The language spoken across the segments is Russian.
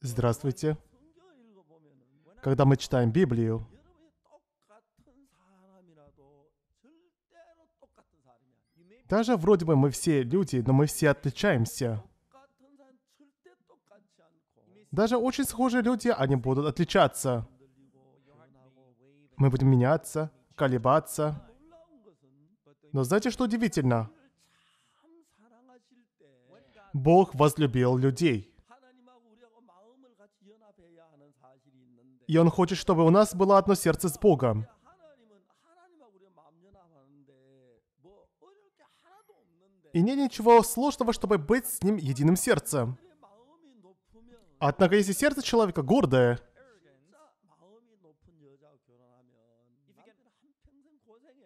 Здравствуйте. Когда мы читаем Библию, даже вроде бы мы все люди, но мы все отличаемся. Даже очень схожие люди, они будут отличаться. Мы будем меняться, колебаться. Но знаете, что удивительно? Бог возлюбил людей. и Он хочет, чтобы у нас было одно сердце с Богом. И нет ничего сложного, чтобы быть с Ним единым сердцем. Однако, если сердце человека гордое,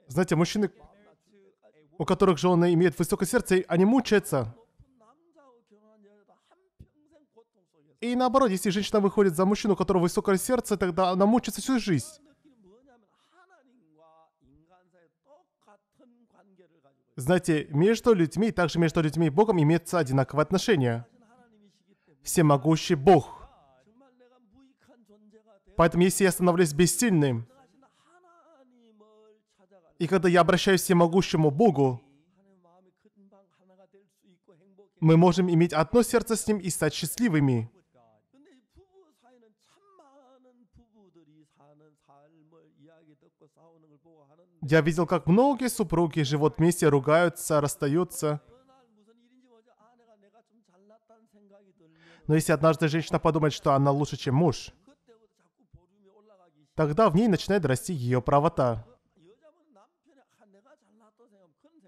знаете, мужчины, у которых жены имеют высокое сердце, они мучаются. И наоборот, если женщина выходит за мужчину, у которого высокое сердце, тогда она мучится всю жизнь. Знаете, между людьми, также между людьми и Богом имеются одинаковые отношения. Всемогущий Бог. Поэтому если я становлюсь бессильным, и когда я обращаюсь к всемогущему Богу, мы можем иметь одно сердце с Ним и стать счастливыми. Я видел, как многие супруги живут вместе, ругаются, расстаются. Но если однажды женщина подумает, что она лучше, чем муж, тогда в ней начинает расти ее правота.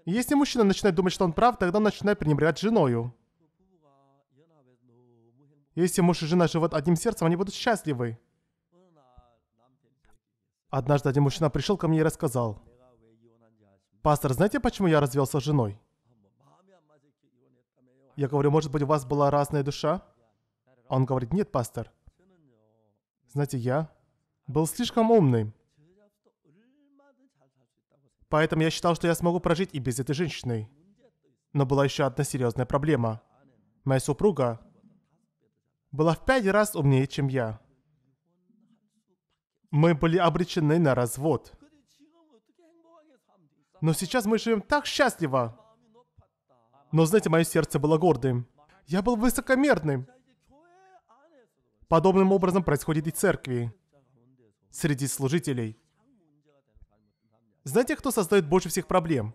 И если мужчина начинает думать, что он прав, тогда он начинает пренебрегать женою. Если муж и жена живут одним сердцем, они будут счастливы. Однажды один мужчина пришел ко мне и рассказал. Пастор, знаете, почему я развелся с женой? Я говорю, может быть, у вас была разная душа? Он говорит, нет, пастор. Знаете, я был слишком умный. Поэтому я считал, что я смогу прожить и без этой женщины. Но была еще одна серьезная проблема. Моя супруга была в пять раз умнее, чем я. Мы были обречены на развод. Но сейчас мы живем так счастливо. Но знаете, мое сердце было гордым. Я был высокомерным. Подобным образом происходит и в церкви. Среди служителей. Знаете, кто создает больше всех проблем?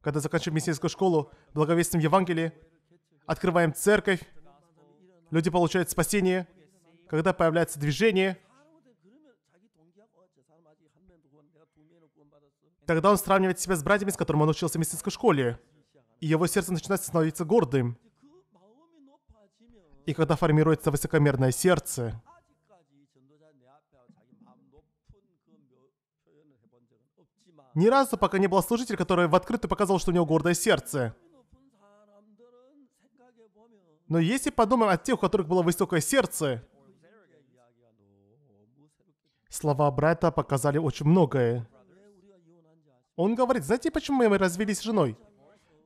Когда заканчиваем миссионерскую школу, благовестим Евангелие, открываем церковь, люди получают спасение, когда появляется движение – Тогда он сравнивает себя с братьями, с которыми он учился в медицинской школе. И его сердце начинает становиться гордым. И когда формируется высокомерное сердце, ни разу пока не было служителя, который в открытую показал, что у него гордое сердце. Но если подумаем о тех, у которых было высокое сердце, слова брата показали очень многое. Он говорит, знаете, почему мы развелись с женой?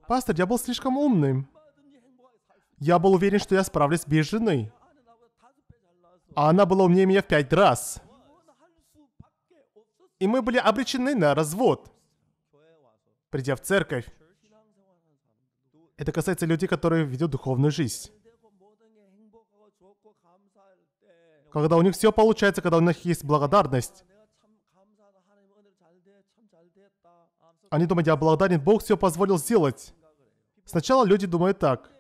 Пастор, я был слишком умным. Я был уверен, что я справлюсь без жены. А она была умнее меня в пять раз. И мы были обречены на развод. Придя в церковь, это касается людей, которые ведут духовную жизнь. Когда у них все получается, когда у них есть благодарность, Они думают, о благодарен, Бог все позволил сделать. Сначала люди думают так.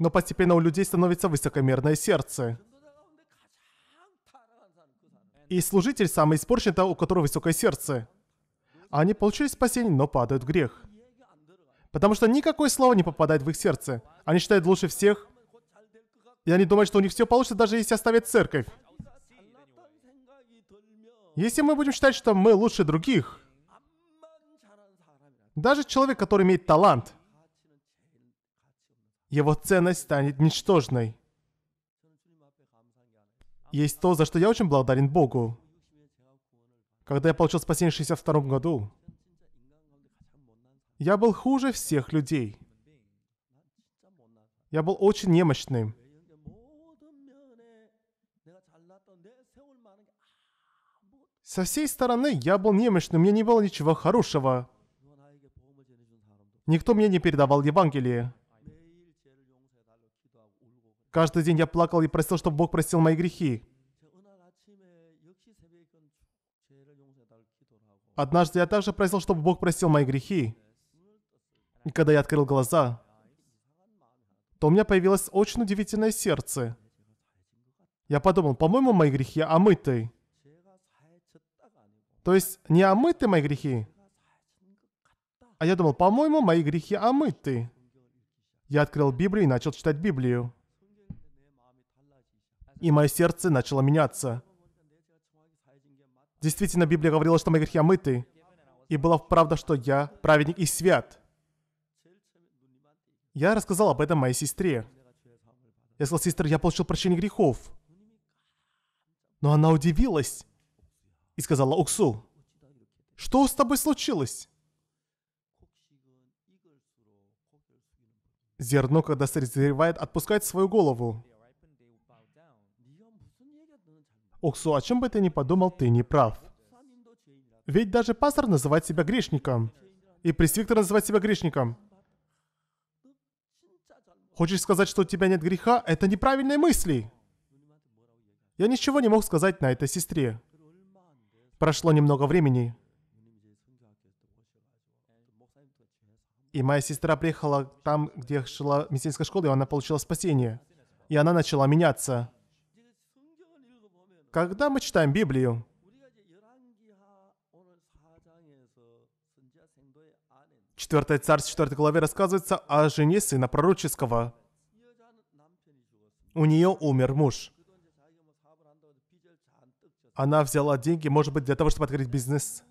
Но постепенно у людей становится высокомерное сердце. И служитель самый испорченный того, у которого высокое сердце. Они получили спасение, но падают в грех. Потому что никакое слово не попадает в их сердце. Они считают лучше всех. И они думают, что у них все получится, даже если оставят церковь. Если мы будем считать, что мы лучше других, даже человек, который имеет талант, его ценность станет ничтожной. Есть то, за что я очень благодарен Богу. Когда я получил спасение в 62 году, я был хуже всех людей. Я был очень немощным. Со всей стороны я был немощным, но мне не было ничего хорошего. Никто мне не передавал Евангелие. Каждый день я плакал и просил, чтобы Бог простил мои грехи. Однажды я также просил, чтобы Бог простил мои грехи. И когда я открыл глаза, то у меня появилось очень удивительное сердце. Я подумал, по-моему, мои грехи омытые. А то есть не омыты мои грехи. А я думал, по-моему, мои грехи омыты. Я открыл Библию и начал читать Библию. И мое сердце начало меняться. Действительно, Библия говорила, что мои грехи омыты. И было правда, что я праведник и свят. Я рассказал об этом моей сестре. Я сказал, сестра, я получил прощение грехов. Но она удивилась и сказала Уксу, «Что с тобой случилось?» Зерно, когда созревает, отпускает свою голову. Уксу, о чем бы ты ни подумал, ты не прав. Ведь даже пастор называет себя грешником. И пресвиктор называет себя грешником. Хочешь сказать, что у тебя нет греха? Это неправильные мысли. Я ничего не мог сказать на этой сестре. Прошло немного времени, и моя сестра приехала там, где шла медицинская школа, и она получила спасение. И она начала меняться. Когда мы читаем Библию, Четвертая царь, 4 главе рассказывается о жене сына пророческого. У нее умер муж. Она взяла деньги, может быть, для того, чтобы открыть бизнес.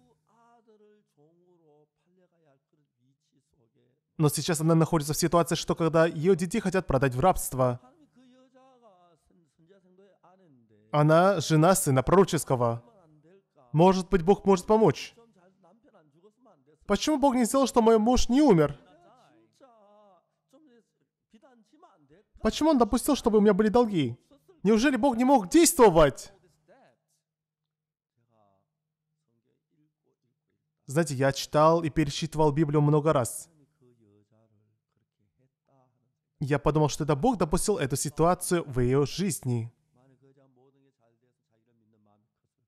Но сейчас она находится в ситуации, что когда ее детей хотят продать в рабство. Она жена сына пророческого. Может быть, Бог может помочь. Почему Бог не сделал, что мой муж не умер? Почему он допустил, чтобы у меня были долги? Неужели Бог не мог действовать? Знаете, я читал и перечитывал Библию много раз. Я подумал, что это Бог допустил эту ситуацию в ее жизни.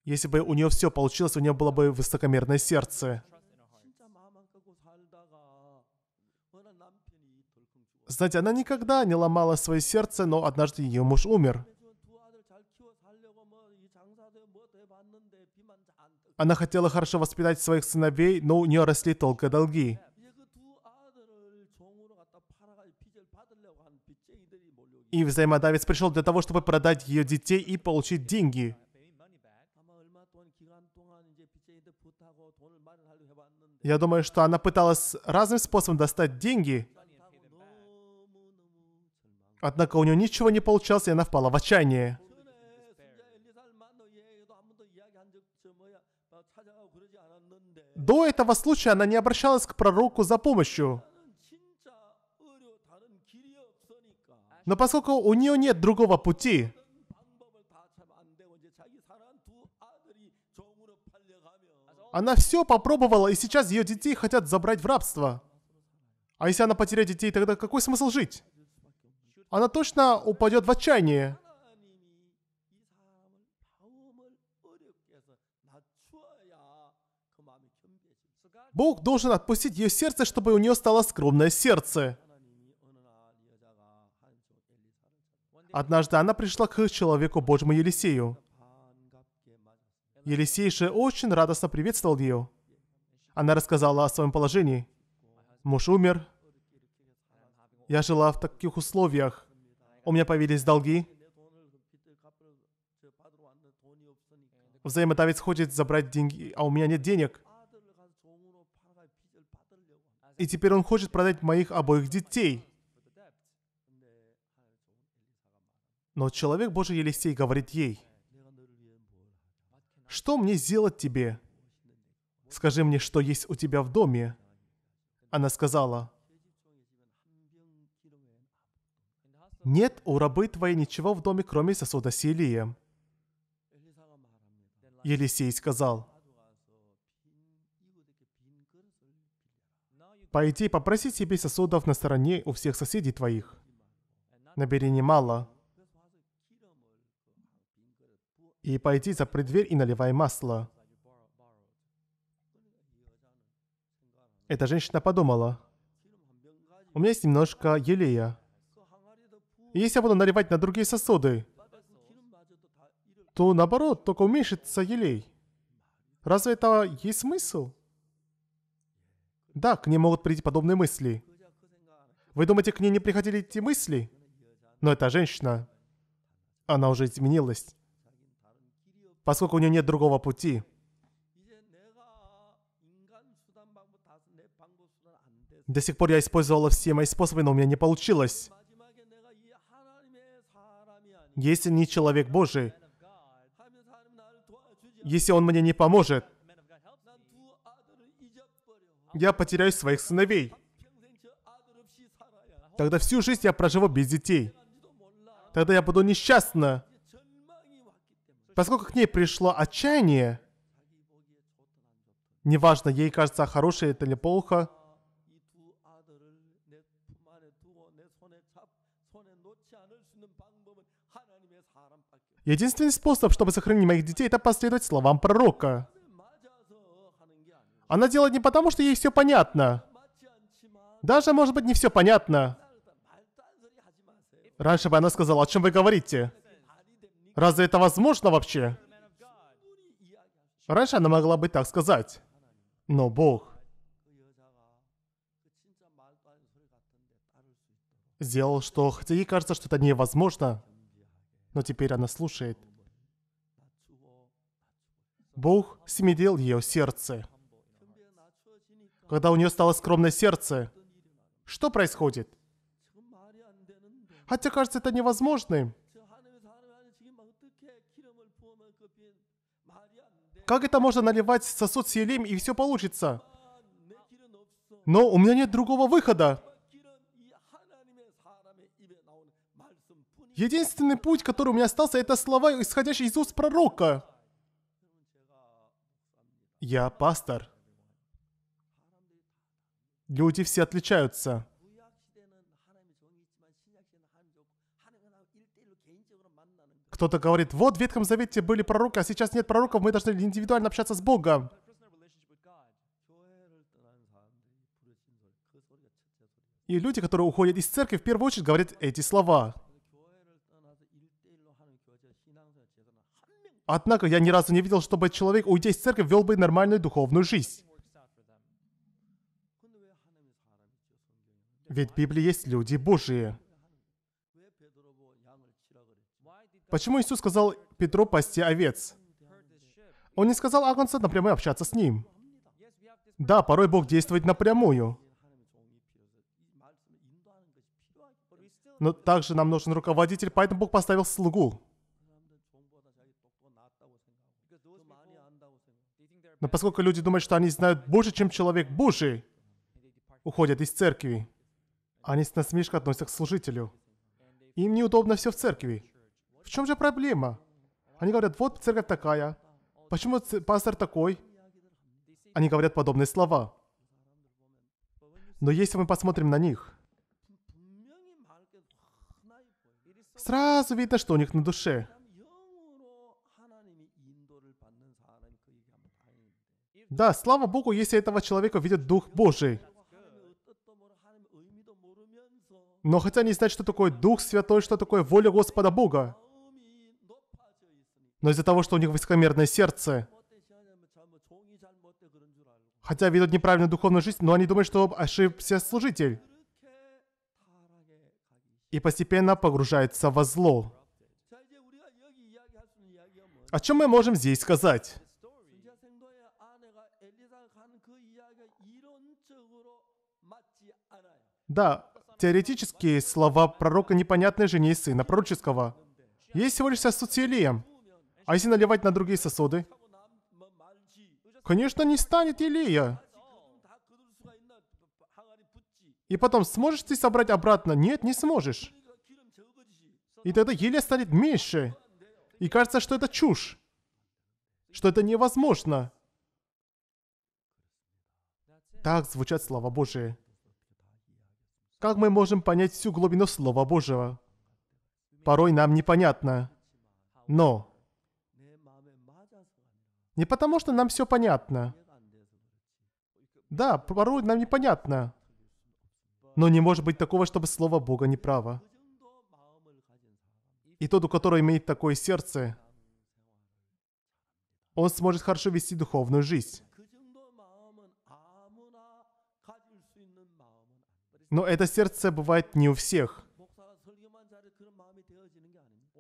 Если бы у нее все получилось, у нее было бы высокомерное сердце. Знаете, она никогда не ломала свое сердце, но однажды ее муж умер. Она хотела хорошо воспитать своих сыновей, но у нее росли только долги. И взаимодавец пришел для того, чтобы продать ее детей и получить деньги. Я думаю, что она пыталась разным способом достать деньги. Однако у нее ничего не получалось, и она впала в отчаяние. До этого случая она не обращалась к пророку за помощью. Но поскольку у нее нет другого пути, она все попробовала, и сейчас ее детей хотят забрать в рабство. А если она потеряет детей, тогда какой смысл жить? Она точно упадет в отчаяние. Бог должен отпустить ее сердце, чтобы у нее стало скромное сердце. Однажды она пришла к человеку Божьему Елисею. Елисей же очень радостно приветствовал ее. Она рассказала о своем положении. Муж умер. Я жила в таких условиях. У меня появились долги. Взаимодавец хочет забрать деньги, а у меня нет денег и теперь он хочет продать моих обоих детей. Но человек Божий Елисей говорит ей, «Что мне сделать тебе? Скажи мне, что есть у тебя в доме?» Она сказала, «Нет у рабы твоей ничего в доме, кроме сосуда Силия». Елисей сказал, по идее, попроси себе сосудов на стороне у всех соседей твоих. Набери немало. И пойди за преддверь и наливай масло. Эта женщина подумала, у меня есть немножко елея. если я буду наливать на другие сосуды, то наоборот, только уменьшится елей. Разве это есть смысл? Да, к ней могут прийти подобные мысли. Вы думаете, к ней не приходили эти мысли? Но эта женщина, она уже изменилась. Поскольку у нее нет другого пути. До сих пор я использовала все мои способы, но у меня не получилось. Если не человек Божий, если он мне не поможет, я потеряю своих сыновей. Тогда всю жизнь я проживу без детей. Тогда я буду несчастна. Поскольку к ней пришло отчаяние, неважно, ей кажется, хорошее это или плохо, Единственный способ, чтобы сохранить моих детей, это последовать словам пророка. Она делает не потому, что ей все понятно. Даже, может быть, не все понятно. Раньше бы она сказала, о чем вы говорите? Разве это возможно вообще? Раньше она могла бы так сказать. Но Бог сделал, что, хотя ей кажется, что это невозможно, но теперь она слушает. Бог смедел ее сердце когда у нее стало скромное сердце. Что происходит? Хотя кажется это невозможным. Как это можно наливать сосуд с елем и все получится? Но у меня нет другого выхода. Единственный путь, который у меня остался, это слова, исходящие из уст пророка. Я пастор. Люди все отличаются. Кто-то говорит, вот в Ветхом Завете были пророки, а сейчас нет пророков, мы должны индивидуально общаться с Богом. И люди, которые уходят из церкви, в первую очередь говорят эти слова. Однако я ни разу не видел, чтобы человек, уйдя из церкви, вел бы нормальную духовную жизнь. Ведь в Библии есть люди Божии. Почему Иисус сказал Петру пасти овец? Он не сказал Агнца напрямую общаться с ним. Да, порой Бог действует напрямую. Но также нам нужен руководитель, поэтому Бог поставил слугу. Но поскольку люди думают, что они знают больше, чем человек Божий, уходят из церкви. Они с насмешкой относятся к служителю. Им неудобно все в церкви. В чем же проблема? Они говорят, вот церковь такая. Почему пастор такой? Они говорят подобные слова. Но если мы посмотрим на них, сразу видно, что у них на душе. Да, слава Богу, если этого человека видит Дух Божий. Но хотя они знают, что такое Дух Святой, что такое воля Господа Бога. Но из-за того, что у них высокомерное сердце, хотя ведут неправильную духовную жизнь, но они думают, что ошибся служитель. И постепенно погружается во зло. О чем мы можем здесь сказать? Да, теоретически слова пророка непонятны жене и сына пророческого. Есть всего лишь сосуд с елеем. А если наливать на другие сосуды? Конечно, не станет елея. И потом, сможешь ты собрать обратно? Нет, не сможешь. И тогда еле станет меньше. И кажется, что это чушь. Что это невозможно. Так звучат слова Божии. Как мы можем понять всю глубину Слова Божьего? Порой нам непонятно. Но не потому, что нам все понятно. Да, порой нам непонятно. Но не может быть такого, чтобы Слово Бога неправо. И тот, у которого имеет такое сердце, он сможет хорошо вести духовную жизнь. Но это сердце бывает не у всех.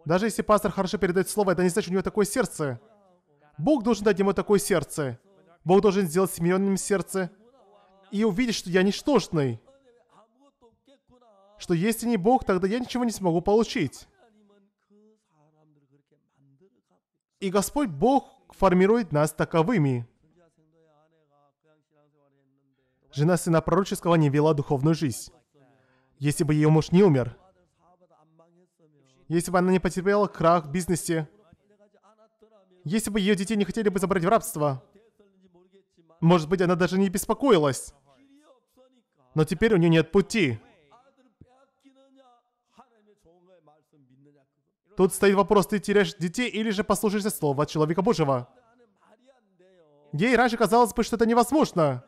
Даже если пастор хорошо передает слово, это не значит, что у него такое сердце. Бог должен дать ему такое сердце. Бог должен сделать семенным сердце. И увидеть, что я ничтожный. Что если не Бог, тогда я ничего не смогу получить. И Господь Бог формирует нас таковыми. Жена сына пророческого не вела духовную жизнь. Если бы ее муж не умер, если бы она не потерпела крах в бизнесе, если бы ее детей не хотели бы забрать в рабство, может быть, она даже не беспокоилась. Но теперь у нее нет пути. Тут стоит вопрос, ты теряешь детей или же послушаешься слова человека Божьего. Ей раньше казалось бы, что это невозможно.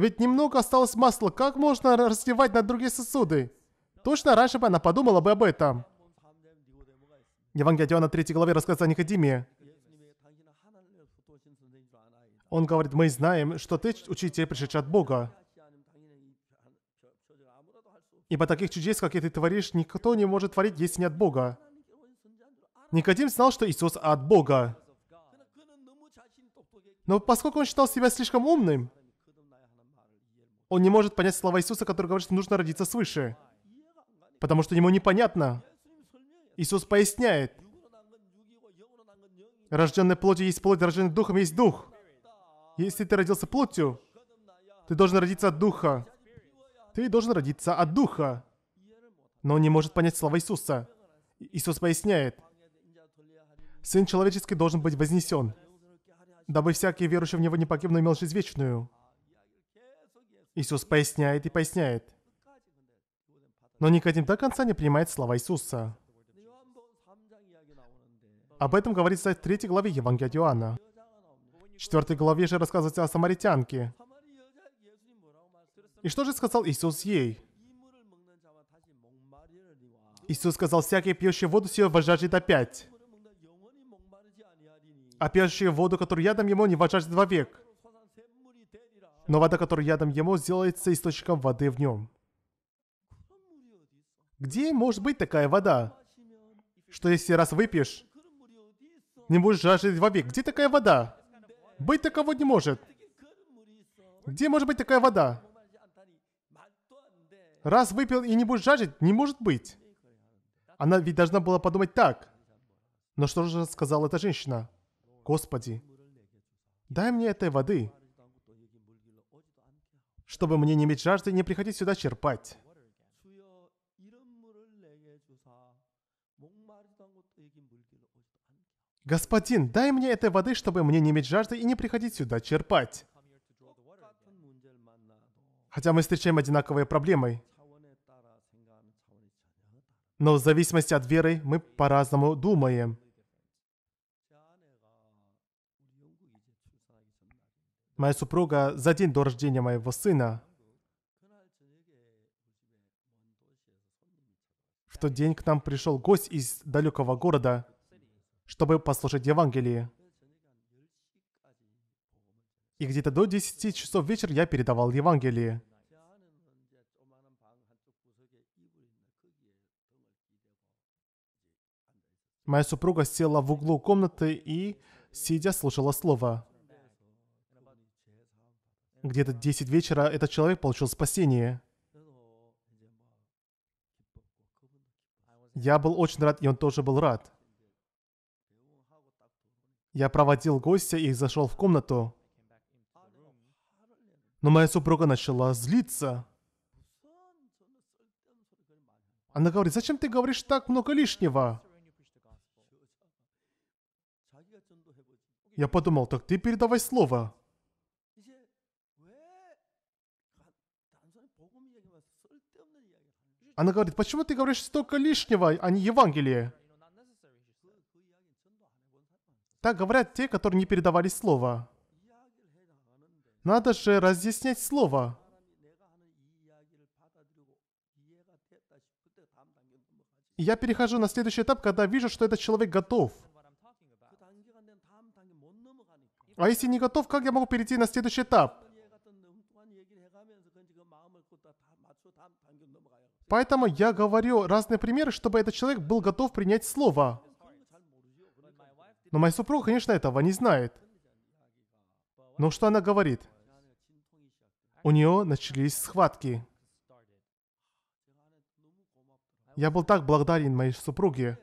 Ведь немного осталось масла, как можно разливать на другие сосуды? Точно раньше бы она подумала бы об этом. Евангелие от Иоанна 3 главе рассказывается о Никодиме. Он говорит, мы знаем, что ты учитель, пришедший от Бога. Ибо таких чудес, как ты творишь, никто не может творить, если не от Бога. Никодим знал, что Иисус от Бога. Но поскольку он считал себя слишком умным, он не может понять слова Иисуса, который говорит, что нужно родиться свыше. Потому что ему непонятно. Иисус поясняет. рожденный плотью есть плоть, рожденный духом есть дух. Если ты родился плотью, ты должен родиться от духа. Ты должен родиться от духа. Но он не может понять слова Иисуса. Иисус поясняет. Сын человеческий должен быть вознесен, дабы всякий верующий в Него не погиб, но имел жизнь вечную. Иисус поясняет и поясняет. Но Никодим до конца не принимает слова Иисуса. Об этом говорится в 3 главе Евангелия Иоанна. В 4 главе же рассказывается о самаритянке. И что же сказал Иисус ей? Иисус сказал, всякий пьющий воду сию возжаждет опять. А пьющий воду, которую я дам ему, не возжаждет вовек но вода, которую я дам ему, сделается источником воды в нем. Где может быть такая вода? Что если раз выпьешь, не будешь жаждать вовек? Где такая вода? Быть такого не может. Где может быть такая вода? Раз выпил и не будешь жаждать, не может быть. Она ведь должна была подумать так. Но что же сказала эта женщина? Господи, дай мне этой воды чтобы мне не иметь жажды и не приходить сюда черпать. Господин, дай мне этой воды, чтобы мне не иметь жажды и не приходить сюда черпать. Хотя мы встречаем одинаковые проблемы. Но в зависимости от веры мы по-разному думаем. моя супруга за день до рождения моего сына, в тот день к нам пришел гость из далекого города, чтобы послушать Евангелие. И где-то до 10 часов вечера я передавал Евангелие. Моя супруга села в углу комнаты и, сидя, слушала слово где-то 10 вечера этот человек получил спасение. Я был очень рад, и он тоже был рад. Я проводил гостя и зашел в комнату. Но моя супруга начала злиться. Она говорит, зачем ты говоришь так много лишнего? Я подумал, так ты передавай слово. Она говорит, почему ты говоришь столько лишнего, а не Евангелие? Так говорят те, которые не передавали слово. Надо же разъяснять слово. я перехожу на следующий этап, когда вижу, что этот человек готов. А если не готов, как я могу перейти на следующий этап? Поэтому я говорю разные примеры, чтобы этот человек был готов принять слово. Но моя супруга, конечно, этого не знает. Но что она говорит? У нее начались схватки. Я был так благодарен моей супруге.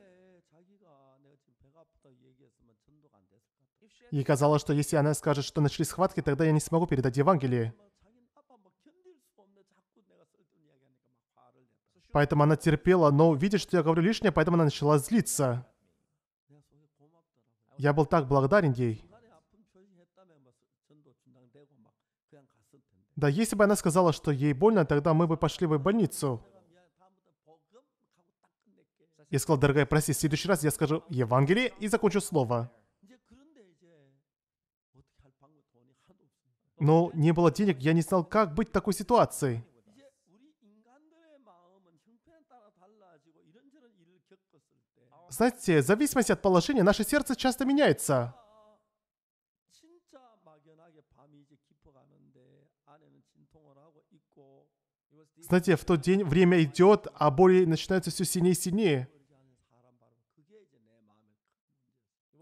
Ей казалось, что если она скажет, что начались схватки, тогда я не смогу передать Евангелие. Поэтому она терпела, но видит, что я говорю лишнее, поэтому она начала злиться. Я был так благодарен ей. Да, если бы она сказала, что ей больно, тогда мы бы пошли в больницу. Я сказал, дорогая, прости, в следующий раз я скажу Евангелие и закончу слово. Но не было денег, я не знал, как быть в такой ситуации. Знаете, в зависимости от положения, наше сердце часто меняется. Знаете, в тот день время идет, а боли начинаются все сильнее и сильнее.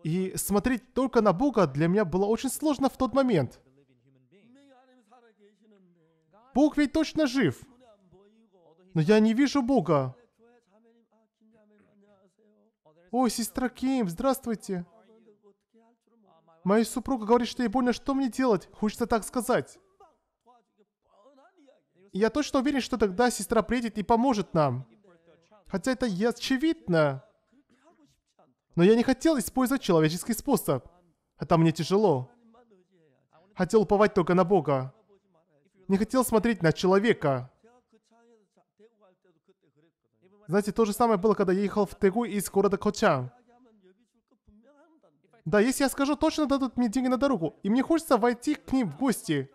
И смотреть только на Бога для меня было очень сложно в тот момент. Бог ведь точно жив. Но я не вижу Бога. О, сестра Ким, здравствуйте. Моя супруга говорит, что ей больно, что мне делать? Хочется так сказать. Я точно уверен, что тогда сестра приедет и поможет нам. Хотя это очевидно. Но я не хотел использовать человеческий способ. Это мне тяжело. Хотел уповать только на Бога. Не хотел смотреть на человека. Знаете, то же самое было, когда я ехал в Тегу из города Коча. Да, если я скажу, точно дадут мне деньги на дорогу. И мне хочется войти к ним в гости.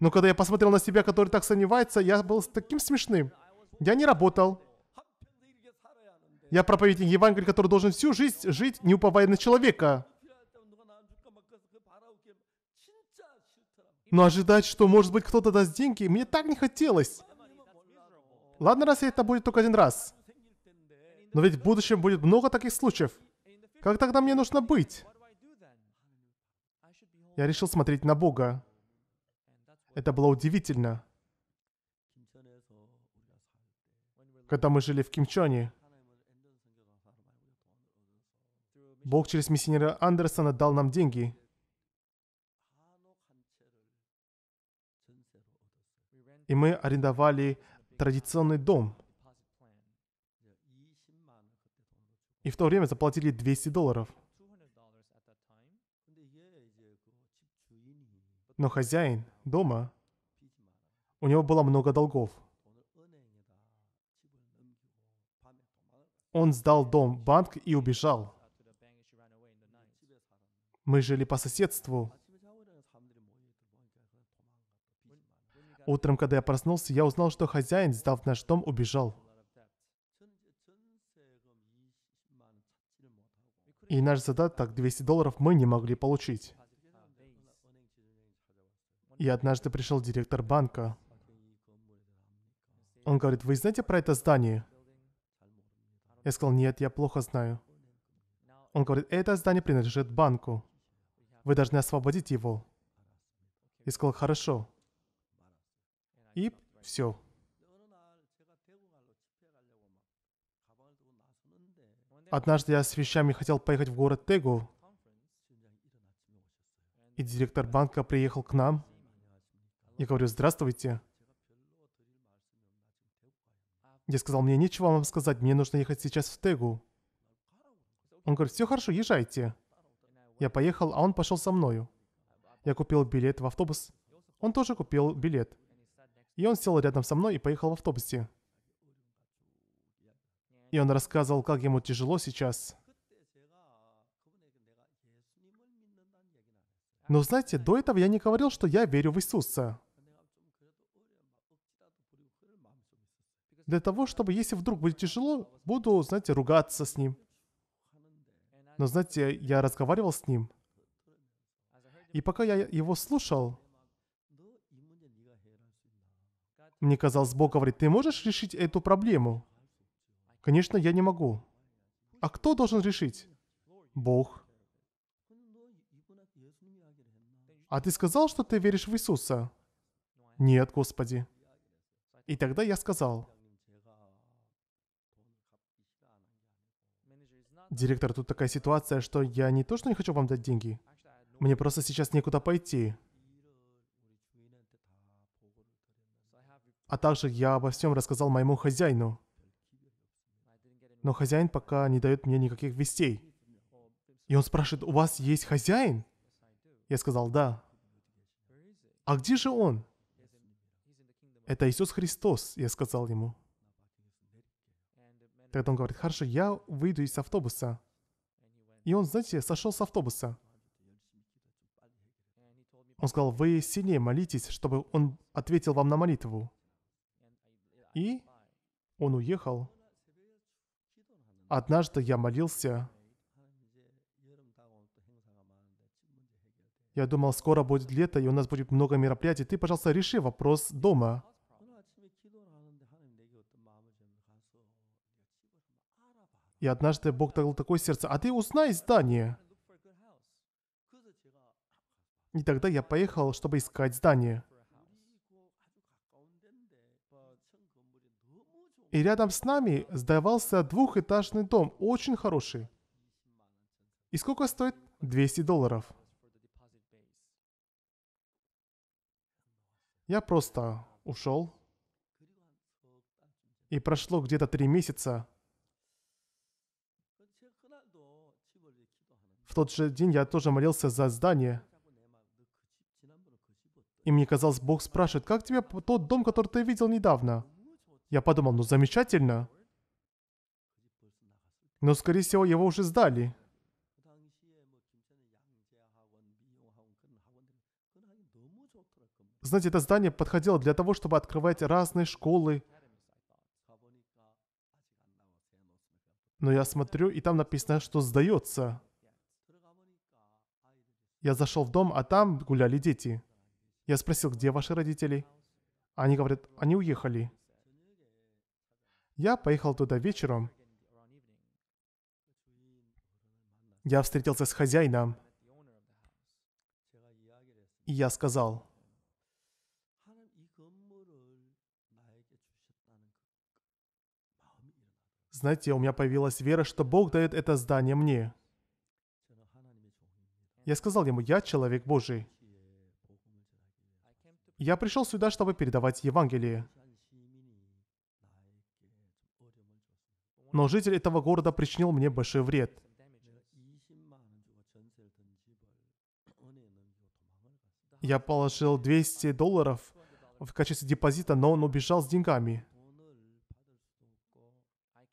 Но когда я посмотрел на себя, который так сомневается, я был таким смешным. Я не работал. Я проповедник Евангелия, который должен всю жизнь жить, не уповая на человека. Но ожидать, что может быть кто-то даст деньги, мне так не хотелось. Ладно, раз это будет только один раз. Но ведь в будущем будет много таких случаев. Как тогда мне нужно быть? Я решил смотреть на Бога. Это было удивительно. Когда мы жили в Кимчоне, Бог через миссионера Андерсона дал нам деньги. и мы арендовали традиционный дом. И в то время заплатили 200 долларов. Но хозяин дома, у него было много долгов. Он сдал дом в банк и убежал. Мы жили по соседству, Утром, когда я проснулся, я узнал, что хозяин, сдав наш дом, убежал. И наш задаток, 200 долларов, мы не могли получить. И однажды пришел директор банка. Он говорит, вы знаете про это здание? Я сказал, нет, я плохо знаю. Он говорит, это здание принадлежит банку. Вы должны освободить его. Я сказал, хорошо и все. Однажды я с вещами хотел поехать в город Тегу, и директор банка приехал к нам. Я говорю, здравствуйте. Я сказал, мне нечего вам сказать, мне нужно ехать сейчас в Тегу. Он говорит, все хорошо, езжайте. Я поехал, а он пошел со мною. Я купил билет в автобус. Он тоже купил билет. И он сел рядом со мной и поехал в автобусе. И он рассказывал, как ему тяжело сейчас. Но знаете, до этого я не говорил, что я верю в Иисуса. Для того, чтобы, если вдруг будет тяжело, буду, знаете, ругаться с ним. Но знаете, я разговаривал с ним. И пока я его слушал, Мне казалось, Бог говорит, ты можешь решить эту проблему? Конечно, я не могу. А кто должен решить? Бог. А ты сказал, что ты веришь в Иисуса? Нет, Господи. И тогда я сказал. Директор, тут такая ситуация, что я не то, что не хочу вам дать деньги. Мне просто сейчас некуда пойти. А также я обо всем рассказал моему хозяину. Но хозяин пока не дает мне никаких вестей. И он спрашивает, у вас есть хозяин? Я сказал, да. А где же он? Это Иисус Христос, я сказал ему. Тогда он говорит, хорошо, я выйду из автобуса. И он, знаете, сошел с автобуса. Он сказал, вы сильнее молитесь, чтобы он ответил вам на молитву. И он уехал. Однажды я молился. Я думал, скоро будет лето, и у нас будет много мероприятий. Ты, пожалуйста, реши вопрос дома. И однажды Бог дал такое сердце, а ты узнай здание. И тогда я поехал, чтобы искать здание. и рядом с нами сдавался двухэтажный дом, очень хороший. И сколько стоит? 200 долларов. Я просто ушел. И прошло где-то три месяца. В тот же день я тоже молился за здание. И мне казалось, Бог спрашивает, как тебе тот дом, который ты видел недавно? Я подумал, ну замечательно. Но, скорее всего, его уже сдали. Знаете, это здание подходило для того, чтобы открывать разные школы. Но я смотрю, и там написано, что сдается. Я зашел в дом, а там гуляли дети. Я спросил, где ваши родители? Они говорят, они уехали. Я поехал туда вечером. Я встретился с хозяином. И я сказал, Знаете, у меня появилась вера, что Бог дает это здание мне. Я сказал ему, я человек Божий. Я пришел сюда, чтобы передавать Евангелие. но житель этого города причинил мне большой вред. Я положил 200 долларов в качестве депозита, но он убежал с деньгами.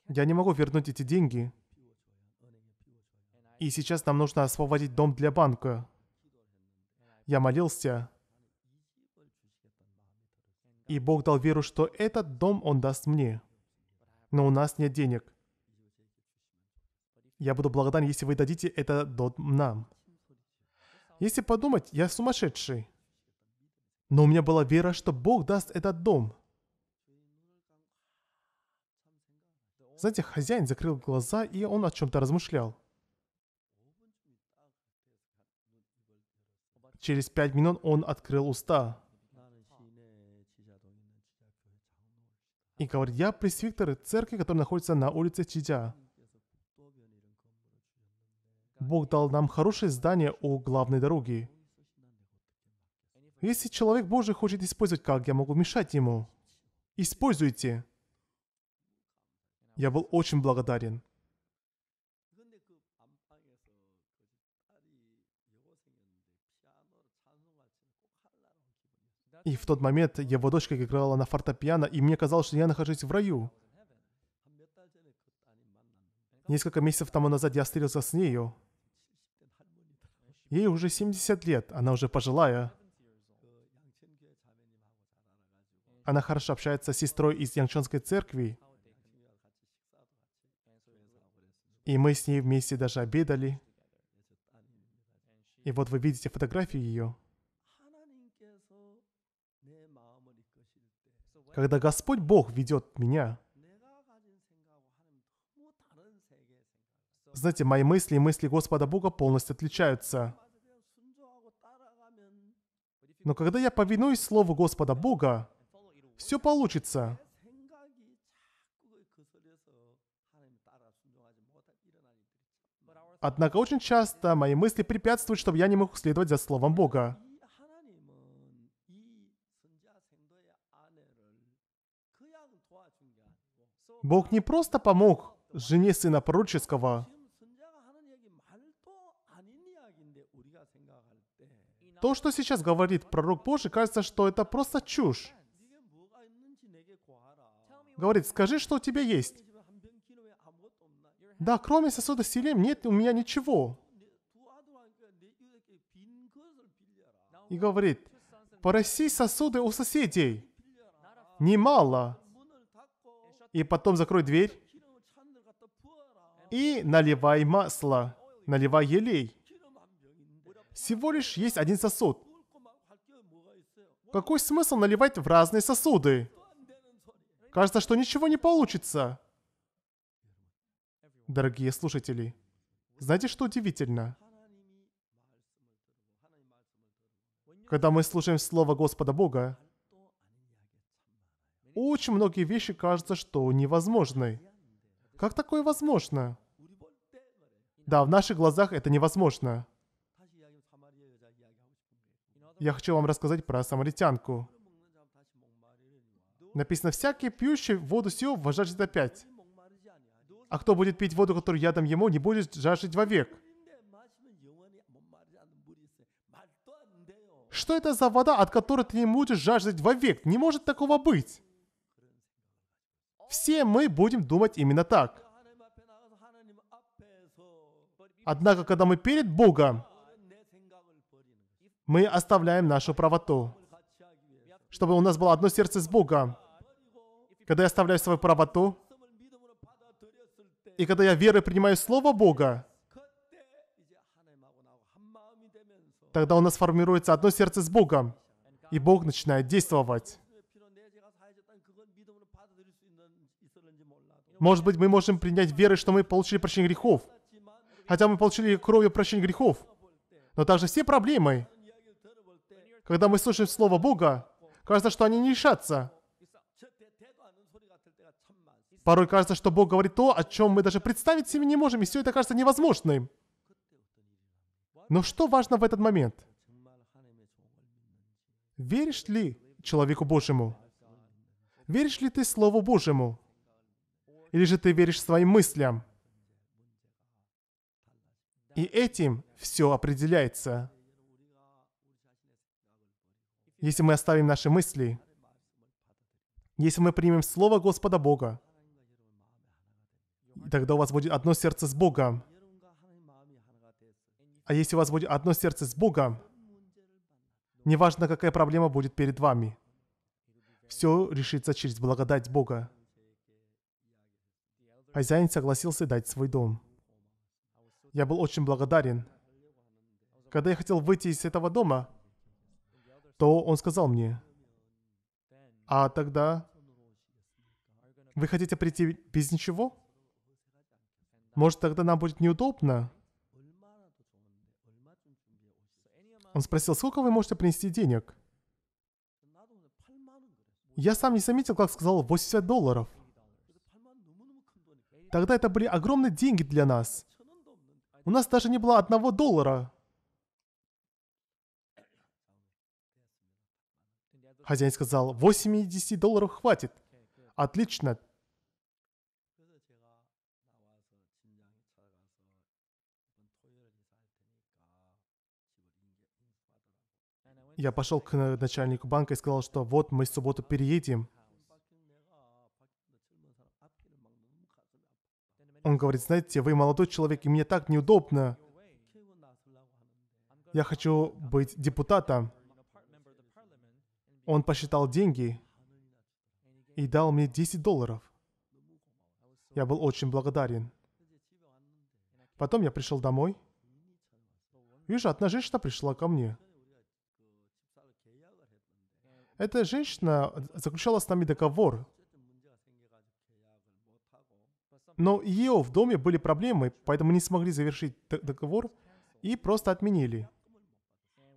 Я не могу вернуть эти деньги. И сейчас нам нужно освободить дом для банка. Я молился. И Бог дал веру, что этот дом Он даст мне но у нас нет денег. Я буду благодарен, если вы дадите это нам. Если подумать, я сумасшедший. Но у меня была вера, что Бог даст этот дом. Знаете, хозяин закрыл глаза, и он о чем-то размышлял. Через пять минут он открыл уста. И говорит, я пресвитер церкви, которая находится на улице Читя. Бог дал нам хорошее здание у главной дороги. Если человек Божий хочет использовать, как я могу мешать ему? Используйте. Я был очень благодарен. И в тот момент его дочка играла на фортепиано, и мне казалось, что я нахожусь в раю. Несколько месяцев тому назад я встретился с нею. Ей уже 70 лет, она уже пожилая. Она хорошо общается с сестрой из Янчонской церкви. И мы с ней вместе даже обедали. И вот вы видите фотографию ее. когда Господь Бог ведет меня, знаете, мои мысли и мысли Господа Бога полностью отличаются. Но когда я повинуюсь Слову Господа Бога, все получится. Однако очень часто мои мысли препятствуют, чтобы я не мог следовать за Словом Бога. Бог не просто помог жене сына пророческого. То, что сейчас говорит пророк Божий, кажется, что это просто чушь. Говорит, скажи, что у тебя есть. Да, кроме сосуда с елеем нет у меня ничего. И говорит, пороси сосуды у соседей. Немало и потом закрой дверь и наливай масло, наливай елей. Всего лишь есть один сосуд. Какой смысл наливать в разные сосуды? Кажется, что ничего не получится. Дорогие слушатели, знаете, что удивительно? Когда мы слушаем Слово Господа Бога, очень многие вещи кажутся, что невозможны. Как такое возможно? Да, в наших глазах это невозможно. Я хочу вам рассказать про самаритянку. Написано, всякий пьющий воду сию вожаждет опять. А кто будет пить воду, которую я дам ему, не будет жаждать вовек. Что это за вода, от которой ты не будешь жаждать вовек? Не может такого быть. Все мы будем думать именно так. Однако, когда мы перед Богом, мы оставляем нашу правоту, чтобы у нас было одно сердце с Богом. Когда я оставляю свою правоту, и когда я верой принимаю Слово Бога, тогда у нас формируется одно сердце с Богом, и Бог начинает действовать. Может быть, мы можем принять верой, что мы получили прощение грехов. Хотя мы получили кровью прощение грехов. Но также все проблемы, когда мы слышим Слово Бога, кажется, что они не решатся. Порой кажется, что Бог говорит то, о чем мы даже представить себе не можем, и все это кажется невозможным. Но что важно в этот момент? Веришь ли человеку Божьему? Веришь ли ты Слову Божьему? или же ты веришь своим мыслям? И этим все определяется. Если мы оставим наши мысли, если мы примем Слово Господа Бога, тогда у вас будет одно сердце с Богом. А если у вас будет одно сердце с Богом, неважно, какая проблема будет перед вами, все решится через благодать Бога. Хозяин согласился дать свой дом. Я был очень благодарен. Когда я хотел выйти из этого дома, то он сказал мне, «А тогда вы хотите прийти без ничего? Может, тогда нам будет неудобно?» Он спросил, «Сколько вы можете принести денег?» Я сам не заметил, как сказал 80 долларов. Тогда это были огромные деньги для нас. У нас даже не было одного доллара. Хозяин сказал, 80 долларов хватит. Отлично. Я пошел к э, начальнику банка и сказал, что вот мы с субботу переедем. Он говорит, знаете, вы молодой человек, и мне так неудобно. Я хочу быть депутатом. Он посчитал деньги и дал мне 10 долларов. Я был очень благодарен. Потом я пришел домой. Вижу, одна женщина пришла ко мне. Эта женщина заключала с нами договор, но ее в доме были проблемы, поэтому не смогли завершить договор и просто отменили.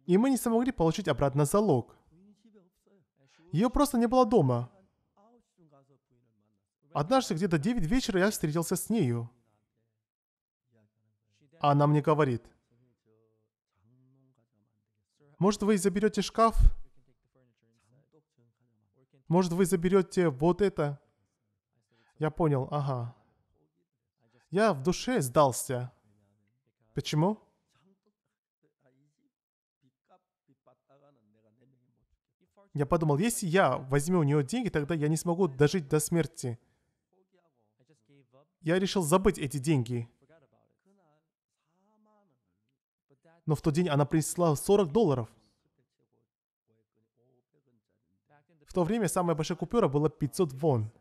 И мы не смогли получить обратно залог. Ее просто не было дома. Однажды где-то 9 вечера я встретился с нею. Она мне говорит, может вы заберете шкаф? Может вы заберете вот это? Я понял, ага. Я в душе сдался. Почему? Я подумал, если я возьму у нее деньги, тогда я не смогу дожить до смерти. Я решил забыть эти деньги. Но в тот день она принесла 40 долларов. В то время самая большая купюра была 500 вон.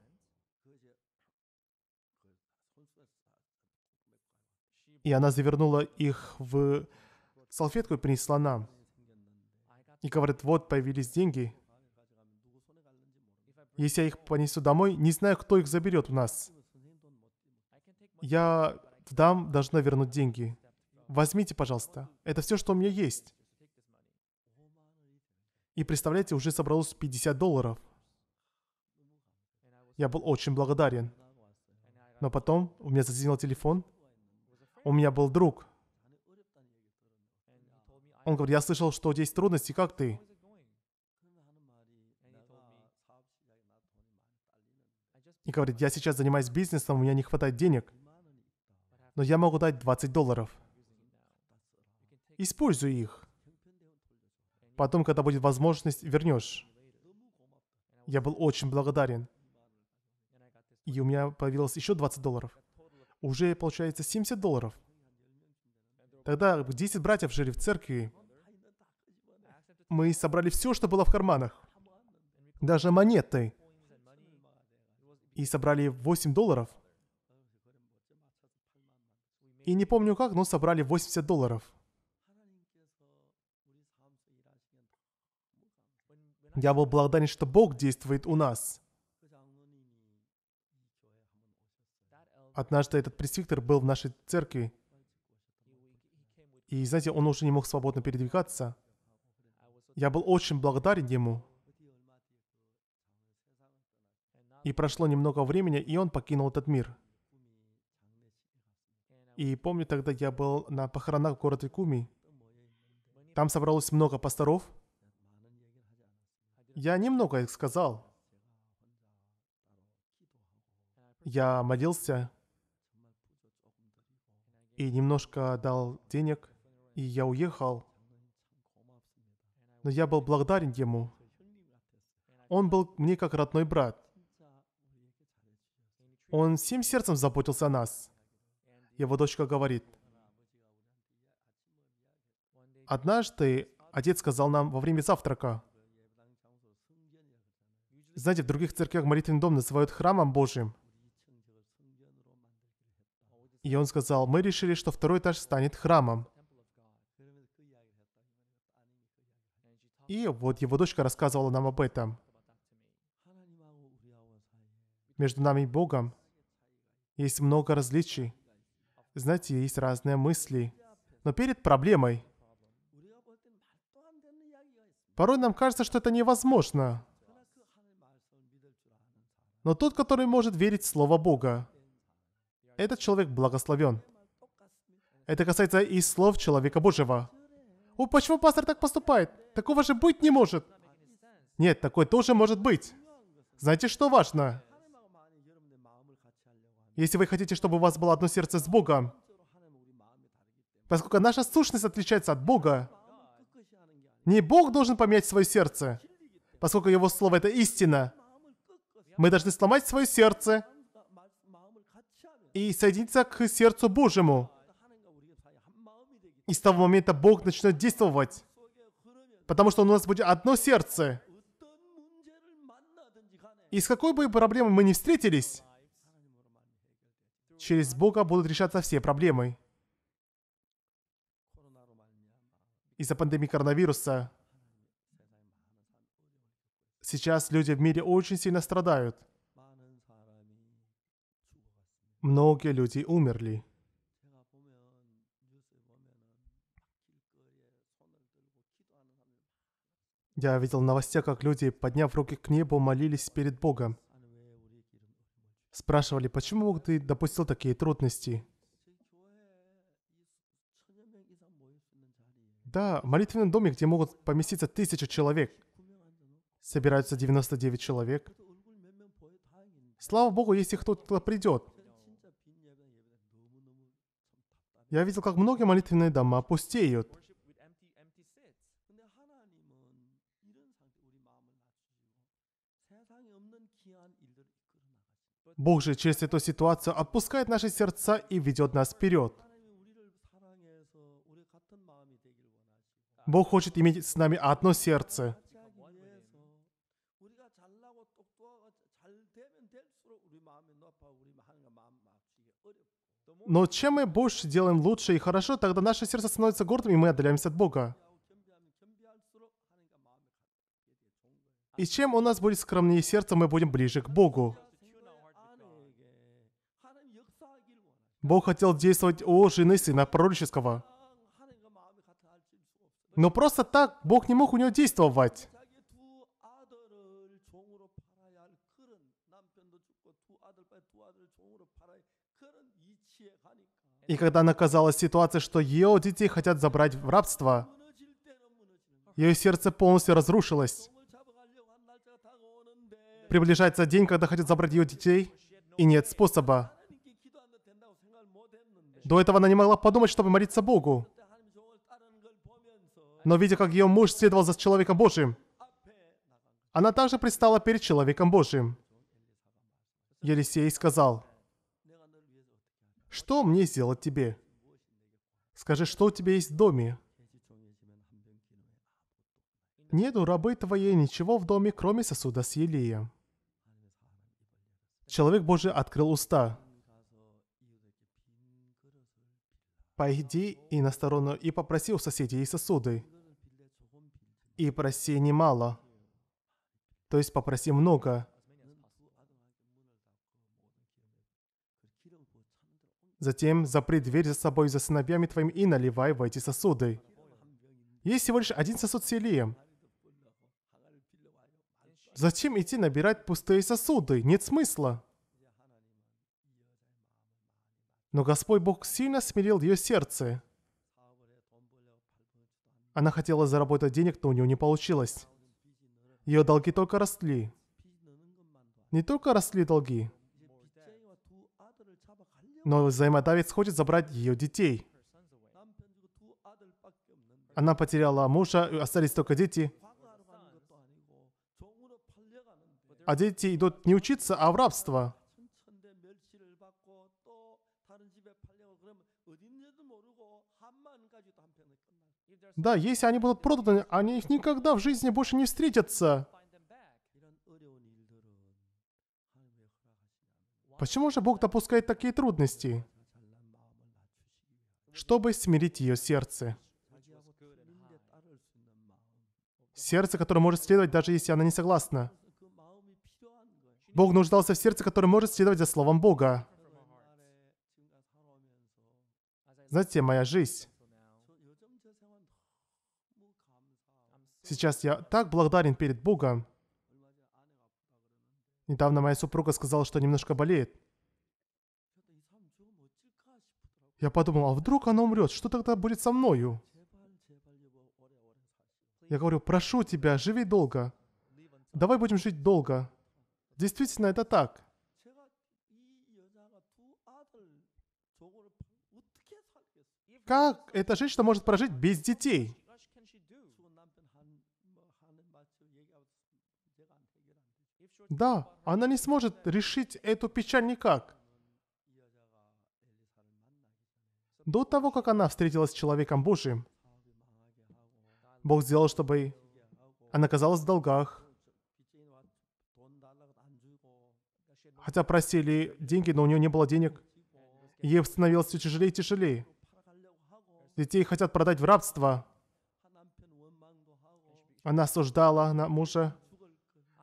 И она завернула их в салфетку и принесла нам. И говорит, вот появились деньги. Если я их понесу домой, не знаю, кто их заберет у нас. Я дам, должна вернуть деньги. Возьмите, пожалуйста. Это все, что у меня есть. И представляете, уже собралось 50 долларов. Я был очень благодарен. Но потом у меня зазвенел телефон, у меня был друг. Он говорит, я слышал, что здесь трудности, как ты? И говорит, я сейчас занимаюсь бизнесом, у меня не хватает денег, но я могу дать 20 долларов. Используй их. Потом, когда будет возможность, вернешь. Я был очень благодарен. И у меня появилось еще 20 долларов уже получается 70 долларов. Тогда 10 братьев жили в церкви. Мы собрали все, что было в карманах. Даже монеты. И собрали 8 долларов. И не помню как, но собрали 80 долларов. Я был благодарен, что Бог действует у нас. Однажды этот пресвиктер был в нашей церкви, и, знаете, он уже не мог свободно передвигаться. Я был очень благодарен ему. И прошло немного времени, и он покинул этот мир. И помню, тогда я был на похоронах в городе Куми. Там собралось много пасторов. Я немного их сказал. Я молился и немножко дал денег, и я уехал. Но я был благодарен ему. Он был мне как родной брат. Он всем сердцем заботился о нас. Его дочка говорит. Однажды отец сказал нам во время завтрака. Знаете, в других церквях молитвенный дом называют храмом Божьим – и он сказал, мы решили, что второй этаж станет храмом. И вот его дочка рассказывала нам об этом. Между нами и Богом есть много различий. Знаете, есть разные мысли. Но перед проблемой порой нам кажется, что это невозможно. Но тот, который может верить в Слово Бога, этот человек благословен. Это касается и слов человека Божьего. О, почему пастор так поступает? Такого же быть не может. Нет, такое тоже может быть. Знаете, что важно? Если вы хотите, чтобы у вас было одно сердце с Богом, поскольку наша сущность отличается от Бога, не Бог должен поменять свое сердце, поскольку Его Слово — это истина. Мы должны сломать свое сердце и соединиться к сердцу Божьему. И с того момента Бог начнет действовать. Потому что у нас будет одно сердце. И с какой бы проблемой мы ни встретились, через Бога будут решаться все проблемы. Из-за пандемии коронавируса сейчас люди в мире очень сильно страдают. Многие люди умерли. Я видел в новостях, как люди, подняв руки к небу, молились перед Богом. Спрашивали, почему Бог ты допустил такие трудности? Да, молитвенный домик, где могут поместиться тысяча человек. Собираются 99 человек. Слава Богу, если кто-то придет. Я видел, как многие молитвенные дома пустеют. Бог же через эту ситуацию отпускает наши сердца и ведет нас вперед. Бог хочет иметь с нами одно сердце. Но чем мы больше делаем лучше и хорошо, тогда наше сердце становится гордым, и мы отдаляемся от Бога. И чем у нас будет скромнее сердце, мы будем ближе к Богу. Бог хотел действовать у жены сына пророческого. Но просто так Бог не мог у него действовать. И когда она оказалась в ситуации, что ее детей хотят забрать в рабство, ее сердце полностью разрушилось. Приближается день, когда хотят забрать ее детей, и нет способа. До этого она не могла подумать, чтобы молиться Богу. Но видя, как ее муж следовал за человеком Божьим, она также пристала перед человеком Божьим. Елисей сказал, что мне сделать тебе? Скажи, что у тебя есть в доме? Нет у рабы твоей ничего в доме, кроме сосуда с елеем. Человек Божий открыл уста. Пойди и на сторону, и попроси у соседей сосуды. И проси немало. То есть попроси много. Затем запри дверь за собой и за сыновьями твоими и наливай в эти сосуды. Есть всего лишь один сосуд с Илием. Зачем идти набирать пустые сосуды? Нет смысла. Но Господь Бог сильно смирил ее сердце. Она хотела заработать денег, но у нее не получилось. Ее долги только росли. Не только росли долги, но взаимодавец хочет забрать ее детей. Она потеряла мужа, остались только дети. А дети идут не учиться, а в рабство. Да, если они будут проданы, они их никогда в жизни больше не встретятся. Почему же Бог допускает такие трудности? Чтобы смирить ее сердце. Сердце, которое может следовать, даже если она не согласна. Бог нуждался в сердце, которое может следовать за Словом Бога. Знаете, моя жизнь. Сейчас я так благодарен перед Богом. Недавно моя супруга сказала, что немножко болеет. Я подумал, а вдруг она умрет? Что тогда будет со мною? Я говорю, прошу тебя, живи долго. Давай будем жить долго. Действительно, это так. Как эта женщина может прожить без детей? Да, она не сможет решить эту печаль никак. До того, как она встретилась с человеком Божиим, Бог сделал, чтобы она оказалась в долгах. Хотя просили деньги, но у нее не было денег. Ей становилось все тяжелее и тяжелее. Детей хотят продать в рабство. Она осуждала на мужа.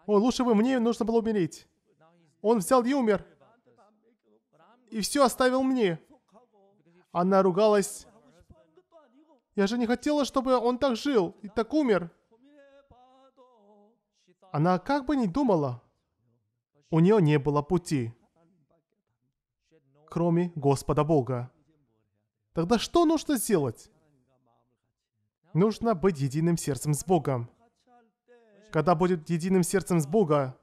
О, лучше бы мне нужно было умереть. Он взял и умер. И все оставил мне. Она ругалась. Я же не хотела, чтобы он так жил и так умер. Она как бы не думала. У нее не было пути. Кроме Господа Бога. Тогда что нужно сделать? Нужно быть единым сердцем с Богом когда будет единым сердцем с Бога.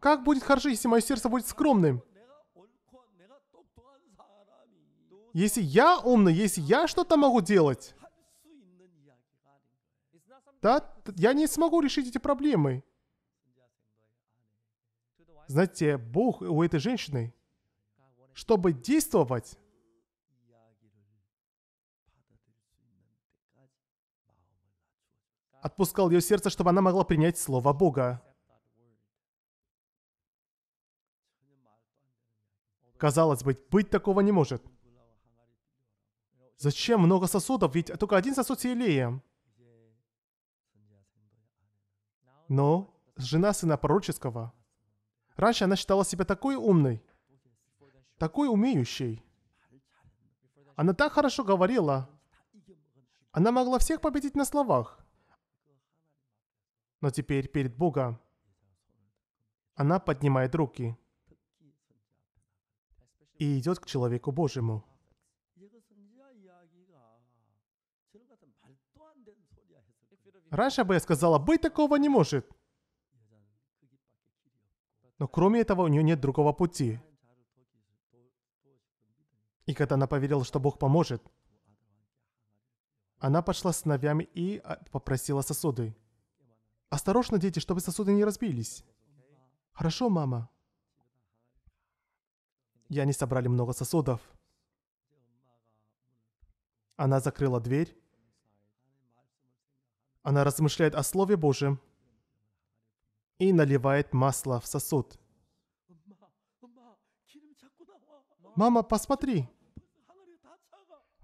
Как будет хорошо, если мое сердце будет скромным? Если я умный, если я что-то могу делать, да, я не смогу решить эти проблемы. Знаете, Бог у этой женщины, чтобы действовать, отпускал ее сердце, чтобы она могла принять Слово Бога. Казалось бы, быть такого не может. Зачем много сосудов? Ведь только один сосуд Елея. Но жена сына пророческого. Раньше она считала себя такой умной, такой умеющей. Она так хорошо говорила. Она могла всех победить на словах но теперь перед Богом. Она поднимает руки и идет к человеку Божьему. Раньше бы я сказала, быть такого не может. Но кроме этого у нее нет другого пути. И когда она поверила, что Бог поможет, она пошла с сыновьями и а, попросила сосуды. Осторожно, дети, чтобы сосуды не разбились. Хорошо, мама. Я не собрали много сосудов. Она закрыла дверь. Она размышляет о Слове Божьем и наливает масло в сосуд. Мама, посмотри.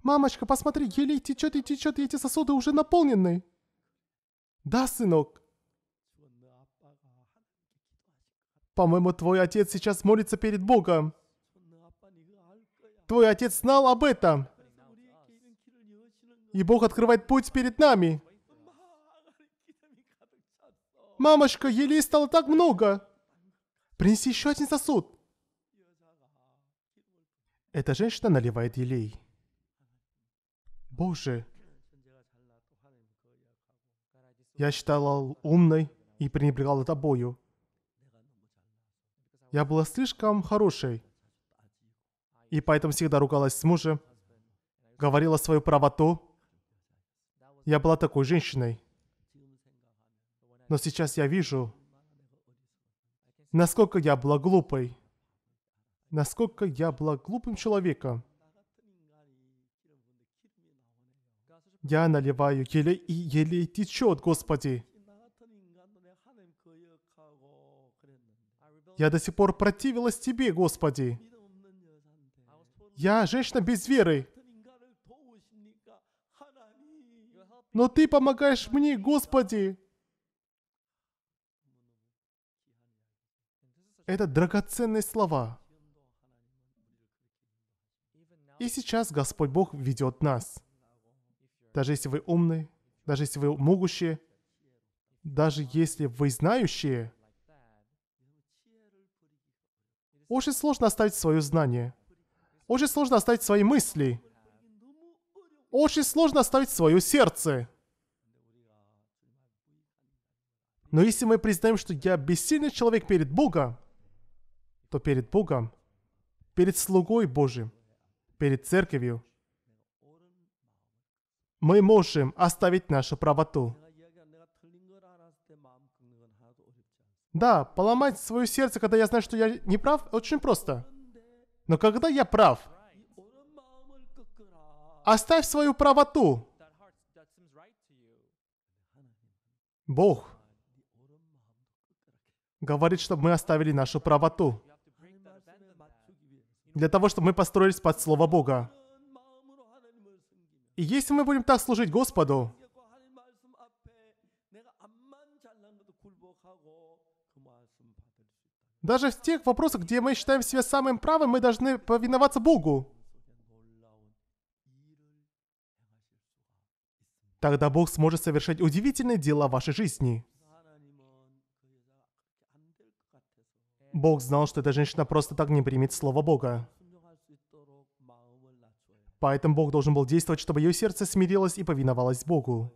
Мамочка, посмотри, еле течет и течет, и эти сосуды уже наполнены. Да, сынок. По-моему, твой отец сейчас молится перед Богом. Твой отец знал об этом. И Бог открывает путь перед нами. Мамочка, елей стало так много. Принеси еще один сосуд. Эта женщина наливает елей. Боже. Я считала умной и пренебрегала тобою. Я была слишком хорошей. И поэтому всегда ругалась с мужем. Говорила свою правоту. Я была такой женщиной. Но сейчас я вижу, насколько я была глупой. Насколько я была глупым человеком. Я наливаю еле и еле течет, Господи. Я до сих пор противилась Тебе, Господи. Я женщина без веры. Но Ты помогаешь мне, Господи. Это драгоценные слова. И сейчас Господь Бог ведет нас. Даже если вы умны, даже если вы могущие, даже если вы знающие – Очень сложно оставить свое знание. Очень сложно оставить свои мысли. Очень сложно оставить свое сердце. Но если мы признаем, что я бессильный человек перед Богом, то перед Богом, перед слугой Божьим, перед церковью, мы можем оставить нашу правоту. Да, поломать свое сердце, когда я знаю, что я не прав, очень просто. Но когда я прав, оставь свою правоту. Бог говорит, чтобы мы оставили нашу правоту. Для того, чтобы мы построились под Слово Бога. И если мы будем так служить Господу, Даже в тех вопросах, где мы считаем себя самым правым, мы должны повиноваться Богу. Тогда Бог сможет совершать удивительные дела в вашей жизни. Бог знал, что эта женщина просто так не примет слово Бога. Поэтому Бог должен был действовать, чтобы ее сердце смирилось и повиновалось Богу.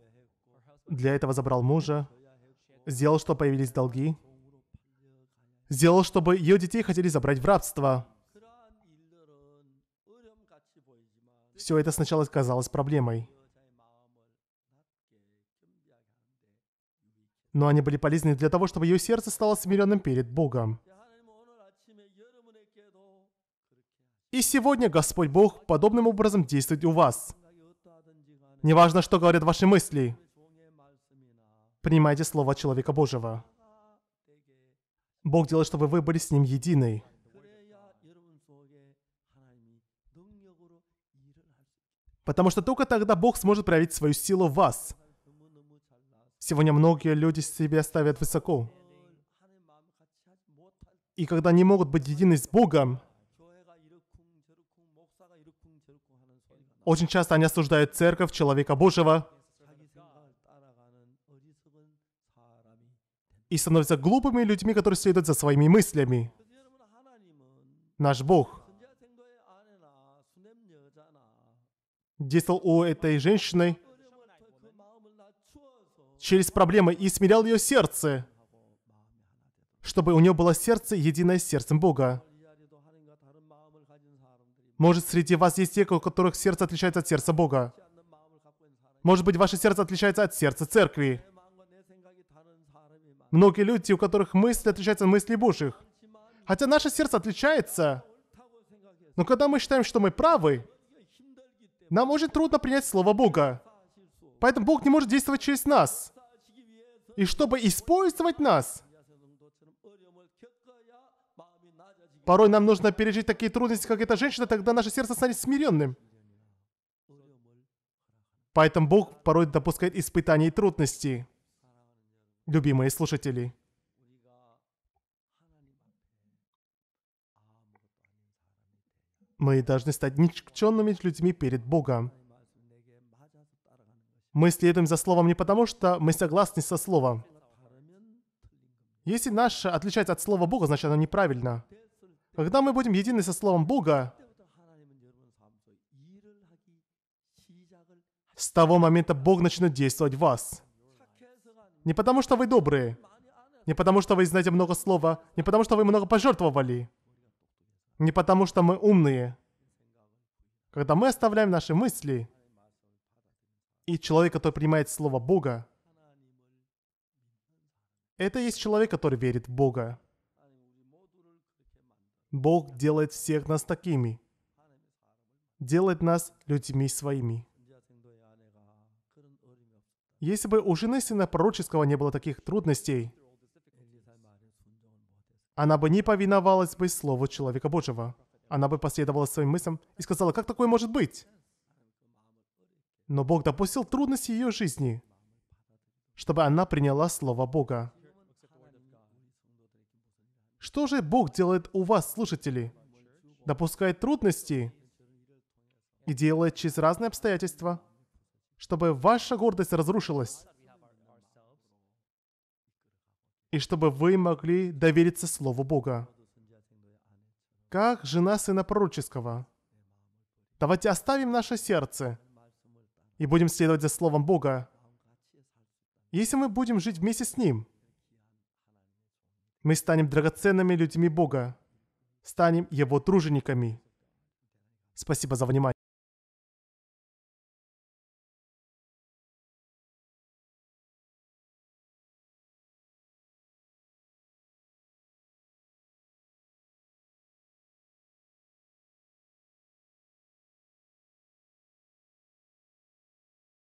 Для этого забрал мужа, сделал, что появились долги, сделал, чтобы ее детей хотели забрать в рабство. Все это сначала казалось проблемой. Но они были полезны для того, чтобы ее сердце стало смиренным перед Богом. И сегодня Господь Бог подобным образом действует у вас. Неважно, что говорят ваши мысли, принимайте слово человека Божьего. Бог делает, чтобы вы были с Ним едины. Потому что только тогда Бог сможет проявить свою силу в вас. Сегодня многие люди себя ставят высоко. И когда не могут быть едины с Богом, очень часто они осуждают церковь, человека Божьего, и становятся глупыми людьми, которые следуют за своими мыслями. Наш Бог действовал у этой женщины через проблемы и смирял ее сердце, чтобы у нее было сердце, единое с сердцем Бога. Может, среди вас есть те, у которых сердце отличается от сердца Бога. Может быть, ваше сердце отличается от сердца церкви. Многие люди, у которых мысли отличаются от мыслей Божьих. Хотя наше сердце отличается, но когда мы считаем, что мы правы, нам очень трудно принять Слово Бога. Поэтому Бог не может действовать через нас. И чтобы использовать нас, порой нам нужно пережить такие трудности, как эта женщина, тогда наше сердце станет смиренным. Поэтому Бог порой допускает испытания и трудности любимые слушатели. Мы должны стать никченными людьми перед Богом. Мы следуем за Словом не потому, что мы согласны со Словом. Если наше отличается от Слова Бога, значит оно неправильно. Когда мы будем едины со Словом Бога, с того момента Бог начнет действовать в вас. Не потому, что вы добрые. Не потому, что вы знаете много слова. Не потому, что вы много пожертвовали. Не потому, что мы умные. Когда мы оставляем наши мысли, и человек, который принимает слово Бога, это есть человек, который верит в Бога. Бог делает всех нас такими. Делает нас людьми своими. Если бы у жены сына пророческого не было таких трудностей, она бы не повиновалась бы слову человека Божьего. Она бы последовала своим мыслям и сказала, как такое может быть? Но Бог допустил трудности ее жизни, чтобы она приняла слово Бога. Что же Бог делает у вас, слушатели? Допускает трудности и делает через разные обстоятельства – чтобы ваша гордость разрушилась, и чтобы вы могли довериться Слову Бога. Как жена сына пророческого. Давайте оставим наше сердце и будем следовать за Словом Бога. Если мы будем жить вместе с Ним, мы станем драгоценными людьми Бога, станем Его тружениками. Спасибо за внимание.